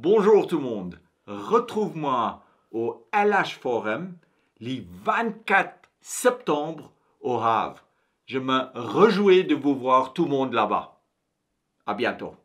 Bonjour tout le monde. Retrouve-moi au LH Forum le 24 septembre au Havre. Je me réjouis de vous voir tout le monde là-bas. À bientôt.